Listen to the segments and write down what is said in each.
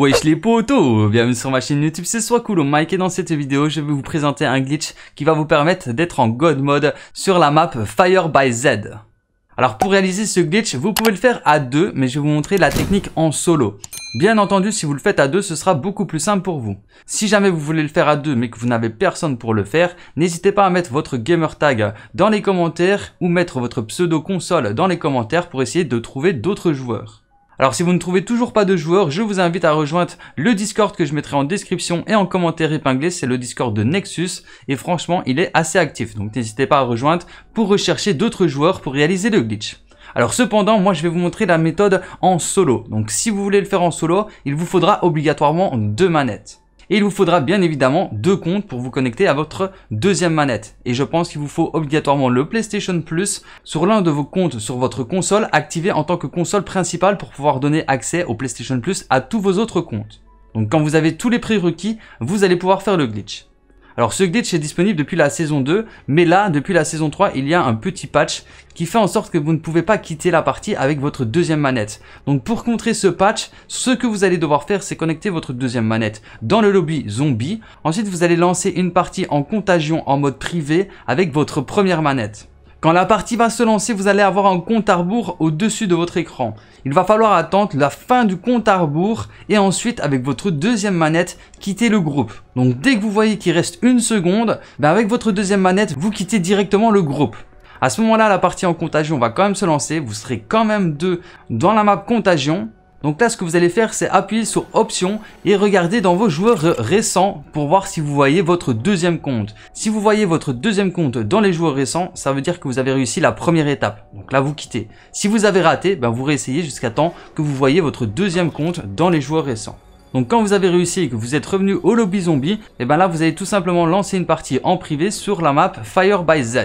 Wesh les potos, bienvenue sur ma chaîne YouTube, c'est soit cool Mike et dans cette vidéo je vais vous présenter un glitch qui va vous permettre d'être en God mode sur la map Fire by Z. Alors pour réaliser ce glitch, vous pouvez le faire à deux, mais je vais vous montrer la technique en solo. Bien entendu, si vous le faites à deux, ce sera beaucoup plus simple pour vous. Si jamais vous voulez le faire à deux, mais que vous n'avez personne pour le faire, n'hésitez pas à mettre votre gamer tag dans les commentaires ou mettre votre pseudo console dans les commentaires pour essayer de trouver d'autres joueurs. Alors si vous ne trouvez toujours pas de joueurs, je vous invite à rejoindre le Discord que je mettrai en description et en commentaire épinglé. C'est le Discord de Nexus et franchement, il est assez actif. Donc n'hésitez pas à rejoindre pour rechercher d'autres joueurs pour réaliser le glitch. Alors cependant, moi je vais vous montrer la méthode en solo. Donc si vous voulez le faire en solo, il vous faudra obligatoirement deux manettes. Et il vous faudra bien évidemment deux comptes pour vous connecter à votre deuxième manette. Et je pense qu'il vous faut obligatoirement le PlayStation Plus sur l'un de vos comptes sur votre console activé en tant que console principale pour pouvoir donner accès au PlayStation Plus à tous vos autres comptes. Donc quand vous avez tous les prérequis, vous allez pouvoir faire le glitch. Alors ce glitch est disponible depuis la saison 2, mais là, depuis la saison 3, il y a un petit patch qui fait en sorte que vous ne pouvez pas quitter la partie avec votre deuxième manette. Donc pour contrer ce patch, ce que vous allez devoir faire, c'est connecter votre deuxième manette dans le lobby zombie. Ensuite, vous allez lancer une partie en contagion en mode privé avec votre première manette. Quand la partie va se lancer, vous allez avoir un compte à rebours au-dessus de votre écran. Il va falloir attendre la fin du compte à rebours et ensuite, avec votre deuxième manette, quitter le groupe. Donc dès que vous voyez qu'il reste une seconde, ben, avec votre deuxième manette, vous quittez directement le groupe. À ce moment-là, la partie en contagion va quand même se lancer. Vous serez quand même deux dans la map contagion. Donc là, ce que vous allez faire, c'est appuyer sur Options et regarder dans vos joueurs récents pour voir si vous voyez votre deuxième compte. Si vous voyez votre deuxième compte dans les joueurs récents, ça veut dire que vous avez réussi la première étape. Donc là, vous quittez. Si vous avez raté, ben vous réessayez jusqu'à temps que vous voyez votre deuxième compte dans les joueurs récents. Donc quand vous avez réussi et que vous êtes revenu au lobby zombie, et eh ben là vous allez tout simplement lancer une partie en privé sur la map Fire by Z.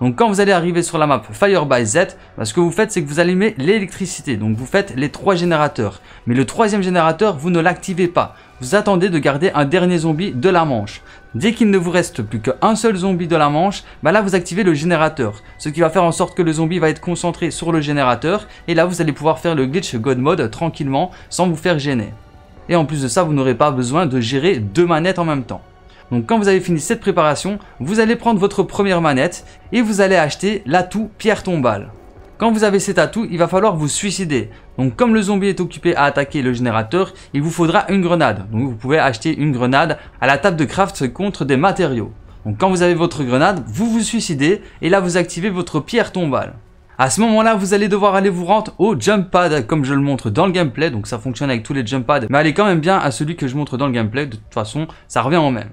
Donc quand vous allez arriver sur la map Fire by Z, bah, ce que vous faites c'est que vous allumez l'électricité. Donc vous faites les trois générateurs. Mais le troisième générateur, vous ne l'activez pas. Vous attendez de garder un dernier zombie de la manche. Dès qu'il ne vous reste plus qu'un seul zombie de la manche, bah là vous activez le générateur. Ce qui va faire en sorte que le zombie va être concentré sur le générateur. Et là vous allez pouvoir faire le glitch God Mode tranquillement sans vous faire gêner. Et en plus de ça, vous n'aurez pas besoin de gérer deux manettes en même temps. Donc quand vous avez fini cette préparation, vous allez prendre votre première manette et vous allez acheter l'atout pierre tombale. Quand vous avez cet atout, il va falloir vous suicider. Donc comme le zombie est occupé à attaquer le générateur, il vous faudra une grenade. Donc vous pouvez acheter une grenade à la table de craft contre des matériaux. Donc quand vous avez votre grenade, vous vous suicidez et là vous activez votre pierre tombale. À ce moment-là, vous allez devoir aller vous rendre au jump pad comme je le montre dans le gameplay. Donc ça fonctionne avec tous les jump pads, mais allez quand même bien à celui que je montre dans le gameplay. De toute façon, ça revient au même.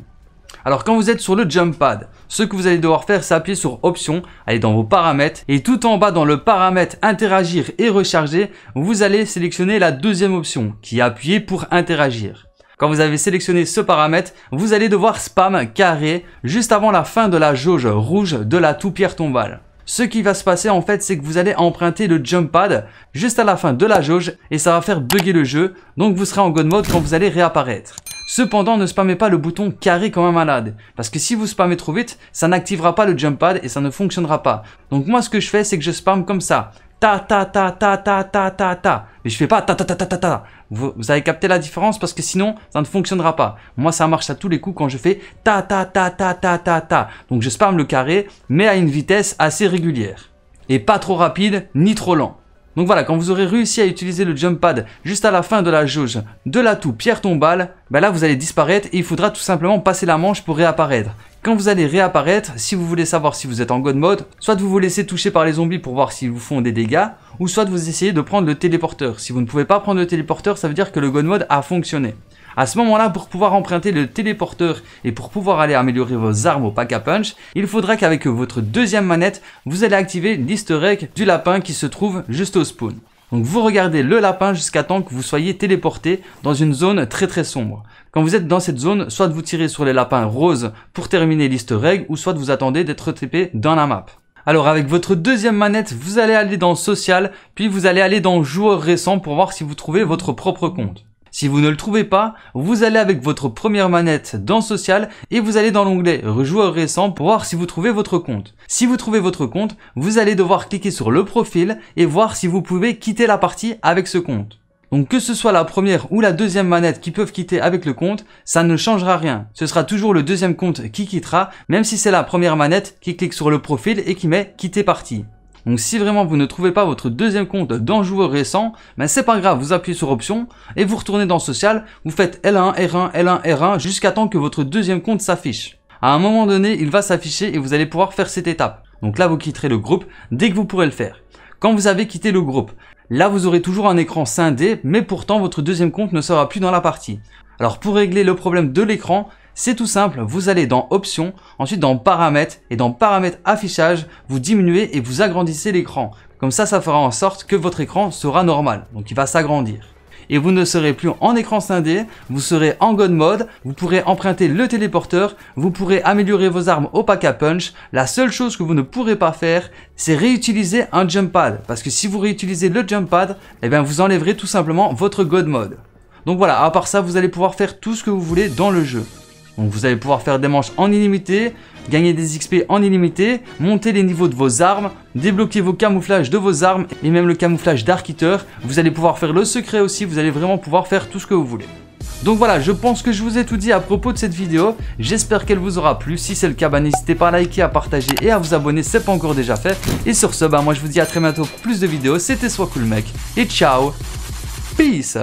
Alors quand vous êtes sur le jump pad, ce que vous allez devoir faire c'est appuyer sur option, aller dans vos paramètres et tout en bas dans le paramètre interagir et recharger, vous allez sélectionner la deuxième option qui est appuyer pour interagir. Quand vous avez sélectionné ce paramètre, vous allez devoir spam carré juste avant la fin de la jauge rouge de la toupière tombale. Ce qui va se passer en fait, c'est que vous allez emprunter le jump pad juste à la fin de la jauge et ça va faire bugger le jeu. Donc vous serez en god mode quand vous allez réapparaître. Cependant, ne spammez pas le bouton carré comme un malade, parce que si vous spammez trop vite, ça n'activera pas le jump pad et ça ne fonctionnera pas. Donc moi, ce que je fais, c'est que je spamme comme ça. Ta ta ta ta ta ta ta ta. Mais je fais pas ta ta ta ta ta ta. Vous, vous avez capté la différence parce que sinon, ça ne fonctionnera pas. Moi, ça marche à tous les coups quand je fais ta ta ta ta ta ta ta. Donc je spamme le carré, mais à une vitesse assez régulière. Et pas trop rapide, ni trop lent. Donc voilà, quand vous aurez réussi à utiliser le jump pad juste à la fin de la jauge de l'atout pierre tombale, ben là vous allez disparaître et il faudra tout simplement passer la manche pour réapparaître. Quand vous allez réapparaître, si vous voulez savoir si vous êtes en god mode, soit vous vous laissez toucher par les zombies pour voir s'ils vous font des dégâts, ou soit vous essayez de prendre le téléporteur. Si vous ne pouvez pas prendre le téléporteur, ça veut dire que le god mode a fonctionné. À ce moment-là, pour pouvoir emprunter le téléporteur et pour pouvoir aller améliorer vos armes au pack à punch il faudra qu'avec votre deuxième manette, vous allez activer l'easter egg du lapin qui se trouve juste au spawn. Donc vous regardez le lapin jusqu'à temps que vous soyez téléporté dans une zone très très sombre. Quand vous êtes dans cette zone, soit vous tirez sur les lapins roses pour terminer l'easter egg, ou soit vous attendez d'être TP dans la map. Alors avec votre deuxième manette, vous allez aller dans Social, puis vous allez aller dans Joueurs récents pour voir si vous trouvez votre propre compte. Si vous ne le trouvez pas, vous allez avec votre première manette dans Social et vous allez dans l'onglet rejouer récent pour voir si vous trouvez votre compte. Si vous trouvez votre compte, vous allez devoir cliquer sur le profil et voir si vous pouvez quitter la partie avec ce compte. Donc que ce soit la première ou la deuxième manette qui peuvent quitter avec le compte, ça ne changera rien. Ce sera toujours le deuxième compte qui quittera, même si c'est la première manette qui clique sur le profil et qui met quitter partie. Donc si vraiment vous ne trouvez pas votre deuxième compte dans joueur récent, ben c'est pas grave, vous appuyez sur option et vous retournez dans social, vous faites L1, R1, L1, R1 jusqu'à temps que votre deuxième compte s'affiche. À un moment donné, il va s'afficher et vous allez pouvoir faire cette étape. Donc là, vous quitterez le groupe dès que vous pourrez le faire. Quand vous avez quitté le groupe, là vous aurez toujours un écran scindé, mais pourtant votre deuxième compte ne sera plus dans la partie. Alors pour régler le problème de l'écran, c'est tout simple, vous allez dans Options, ensuite dans Paramètres, et dans Paramètres Affichage, vous diminuez et vous agrandissez l'écran. Comme ça, ça fera en sorte que votre écran sera normal, donc il va s'agrandir. Et vous ne serez plus en écran scindé, vous serez en God Mode, vous pourrez emprunter le téléporteur, vous pourrez améliorer vos armes au pack à punch. La seule chose que vous ne pourrez pas faire, c'est réutiliser un jump pad. Parce que si vous réutilisez le jump pad, eh bien vous enlèverez tout simplement votre God Mode. Donc voilà, à part ça, vous allez pouvoir faire tout ce que vous voulez dans le jeu. Donc vous allez pouvoir faire des manches en illimité, gagner des XP en illimité, monter les niveaux de vos armes, débloquer vos camouflages de vos armes et même le camouflage Dark Vous allez pouvoir faire le secret aussi, vous allez vraiment pouvoir faire tout ce que vous voulez. Donc voilà, je pense que je vous ai tout dit à propos de cette vidéo. J'espère qu'elle vous aura plu. Si c'est le cas, bah, n'hésitez pas à liker, à partager et à vous abonner, c'est pas encore déjà fait. Et sur ce, bah, moi je vous dis à très bientôt pour plus de vidéos. C'était Soit Cool Mec et ciao Peace